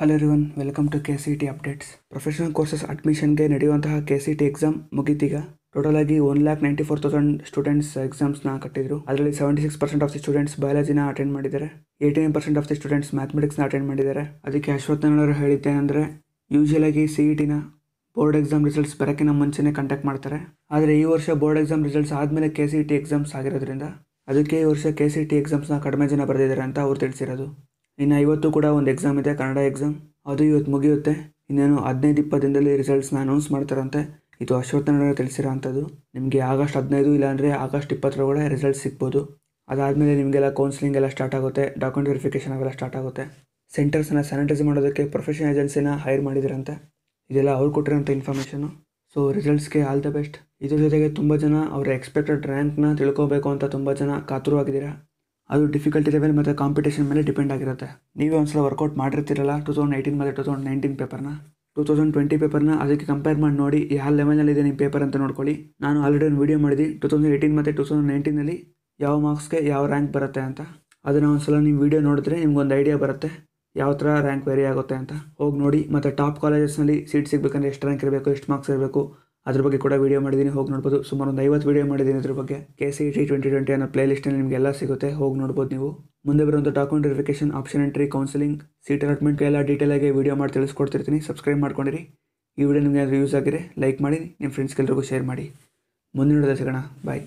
hello ರಿವನ್ welcome to K C T updates professional courses ಅಡ್ಮಿಷನ್ಗೆ ನಡೆಯುವಂತಹ ಕೆ ಸಿ ಟಿ ಎಕ್ಸಾಮ್ ಮುಗಿತೀಗ total ಆಗಿ one lakh ninety four thousand students ಎಕ್ಸಾಮ್ಸ್ನ ಕಟ್ಟಿದ್ರು ಅದರಲ್ಲಿ seventy six percent of the students ಬಯಾಲಜಿನ ಅಟೆಂಡ್ ಮಾಡಿದ್ದಾರೆ eighty nine percent of the students ಮ್ಯಾಥಮೆಟಿಕ್ಸ್ನ ಅಟೆಂಡ್ ಮಾಡಿದ್ದಾರೆ ಅದಕ್ಕೆ ಅಶ್ವತ್ಥನವರು ಹೇಳಿದ್ದೆ ಅಂದರೆ ಯೂಶ್ವಲಾಗಿ ಸಿ ಇ ಟಿನ ಬೋರ್ಡ್ ಎಕ್ಸಾಮ್ ರಿಸಲ್ಟ್ಸ್ ಬರೋಕ್ಕಿಂತ ಮುಂಚೆನೇ ಕಂಡಕ್ಟ್ ಮಾಡ್ತಾರೆ ಆದರೆ ಈ ವರ್ಷ ಬೋರ್ಡ್ ಎಕ್ಸಾಮ್ ರಿಸಲ್ಟ್ಸ್ ಆದಮೇಲೆ ಕೆ ಸಿ ಟಿ ಎಕ್ಸಾಮ್ಸ್ ಆಗಿರೋದ್ರಿಂದ ಅದಕ್ಕೆ ಈ ವರ್ಷ ಕೆ ಸಿ ಟಿ ಎಕ್ಸಾಮ್ಸ್ನ ಕಡಿಮೆ ಜನ ಬರೆದಿದ್ದಾರೆ ಅಂತ ಅವ್ರು ತಿಳಿಸಿರೋದು ಇನ್ನು ಇವತ್ತು ಕೂಡ ಒಂದು ಎಕ್ಸಾಮ್ ಇದೆ ಕನ್ನಡ ಎಕ್ಸಾಮ್ ಅದು ಇವತ್ತು ಮುಗಿಯುತ್ತೆ ಇನ್ನೇನು ಹದಿನೈದು ಇಪ್ಪತ್ತು ದಿನದಲ್ಲಿ ರಿಸಲ್ಟ್ಸ್ನ ಅನೌನ್ಸ್ ಮಾಡ್ತಾರಂತೆ ಇದು ಅಶ್ವತ್ಥನಾರಾಯಣ ತಿಳಿಸಿರೋ ಅಂಥದ್ದು ನಿಮಗೆ ಆಗಸ್ಟ್ ಹದಿನೈದು ಇಲ್ಲಾಂದರೆ ಆಗಸ್ಟ್ ಇಪ್ಪತ್ತರೊಳಗಡೆ ರಿಸಲ್ಟ್ ಸಿಗ್ಬೋದು ಅದಾದಮೇಲೆ ನಿಮಗೆಲ್ಲ ಕೌನ್ಸಿಲಿಂಗ್ ಎಲ್ಲ ಸ್ಟಾರ್ಟ್ ಆಗುತ್ತೆ ಡಾಕ್ಯುಮೆಂಟ್ ವೆರಿಫಿಕೇಷನ್ ಅವೆಲ್ಲ ಸ್ಟಾರ್ಟ್ ಆಗುತ್ತೆ ಸೆಂಟರ್ಸನ್ನ ಸ್ಯಾನಿಟೈಸ್ ಮಾಡೋದಕ್ಕೆ ಪ್ರೊಫೆಷನ್ ಏಜೆನ್ಸಿನ ಹೈರ್ ಮಾಡಿದ್ರಂತೆ ಇದೆಲ್ಲ ಅವ್ರು ಕೊಟ್ಟಿರೋಂಥ ಇನ್ಫಾರ್ಮೇಷನು ಸೊ ರಿಸಲ್ಟ್ಸ್ಗೆ ಆಲ್ ದ ಬೆಸ್ಟ್ ಇದ್ರ ಜೊತೆಗೆ ತುಂಬ ಜನ ಅವರ ಎಕ್ಸ್ಪೆಕ್ಟೆಡ್ ರ್ಯಾಂಕ್ನ ತಿಳ್ಕೋಬೇಕು ಅಂತ ತುಂಬ ಜನ ಕಾತುರವಾಗಿದ್ದೀರಾ ಅದು ಡಿಫಿಕಲ್ಟಿ ಲೆವೆಲ್ ಮತ್ತು ಕಾಂಪಿಟೇಷನ್ ಮೇಲೆ ಡಿಪೆಂಡ್ ಆಗಿರುತ್ತೆ ನೀವೇ ಒಂದು ಸಲ ವರ್ಕೌಟ್ ಮಾಡಿರ್ತೀರಲ್ಲ ಟು ತೌಸಂಡ್ ಏಯ್ಟೀನ್ ಮತ್ತು ಟು ತೌಸಂಡ್ ನೈನ್ಟೀನ್ ಪೇಪರ್ನ ಟು ತೌಸಂಡ್ ಟ್ವೆಂಟಿ ಪೇಪರ್ನ ಅದಕ್ಕೆ ಕಂಪೇರ್ ಮಾಡಿ ನೋಡಿ ಯಾವ ಇದೆ ನಿಮ್ಮ ಪೇಪರ್ ಅಂತ ನೋಡ್ಕೊಳ್ಳಿ ನಾನು ಆಲ್ರೆಡಿ ಒಂದು ವೀಡಿಯೋ ಮಾಡಿದ್ವಿ ಟು ತೌಸಂಡ್ ಏಯ್ಟೀನ್ ಮತ್ತು ಟು ತೌಸಂಡ್ ನೈನ್ಟೀನಲ್ಲಿ ಯಾವ ಮಾರ್ಕ್ಸ್ಗೆ ಯಾವ ರ್ಯಾಂಕ್ ಬರುತ್ತೆ ಅಂತ ಅದನ್ನು ಒಂದ್ಸಲ ನೀವು ವೀಡಿಯೋ ನೋಡಿದ್ರೆ ಒಂದು ಐಡಿಯಾ ಬರುತ್ತೆ ಯಾವ ಥರ ರ್ಯಾಂಕ್ ವೇರಿ ಆಗುತ್ತೆ ಅಂತ ಹೋಗಿ ನೋಡಿ ಮತ್ತು ಟಾಪ್ ಕಾಲೇಜಸ್ನಲ್ಲಿ ಸೀಟ್ ಸಿಗಬೇಕಂದ್ರೆ ಎಷ್ಟು ರ್ಯಾಂಕ್ ಇರಬೇಕು ಎಷ್ಟು ಮಾರ್ಕ್ಸ್ ಇರಬೇಕು ಅದ್ರ ಬಗ್ಗೆ ಕೂಡ ವೀಡಿಯೋ ಮಾಡಿದ್ದೀನಿ ಹೋಗಿ ನೋಡ್ಬೋದು ಸುಮಾರು ಒಂದು ಐವತ್ತು ವೀಡಿಯೋ ಮಾಡಿದ್ದೀನಿ ಅದ್ರ ಬಗ್ಗೆ K C T twenty twenty ಅನ್ನೋ ಪ್ಲೇ ಲಿಸ್ಟಲ್ಲಿ ನಿಮಗೆಲ್ಲ ಸಿಗುತ್ತೆ ಹೋಗಿ ನೋಡ್ಬೋದು ನೀವು ಮುಂದೆ ಬರುವಂಥ document verification option entry counselling seat allotment ಎಲ್ಲ ಆಗಿ ವೀಡಿಯೋ ಮಾಡಿ ತಿಳಿಸ್ಕೊಡ್ತಿರ್ತೀನಿ ಸಬ್ಸ್ಕ್ರೈಬ್ ಮಾಡ್ಕೊಂಡಿರಿ ಈ ವಿಡಿಯೋ ನಿಮಗೆ ಯೂಸ್ ಆಗಿದೆ ಲೈಕ್ ಮಾಡಿ ನಿಮ್ಮ ಫ್ರೆಂಡ್ಸ್ಗೆಲ್ಲರಿಗೂ ಶೇರ್ ಮಾಡಿ ಮುಂದಿನ ಸಿಗೋಣ ಬಾಯ್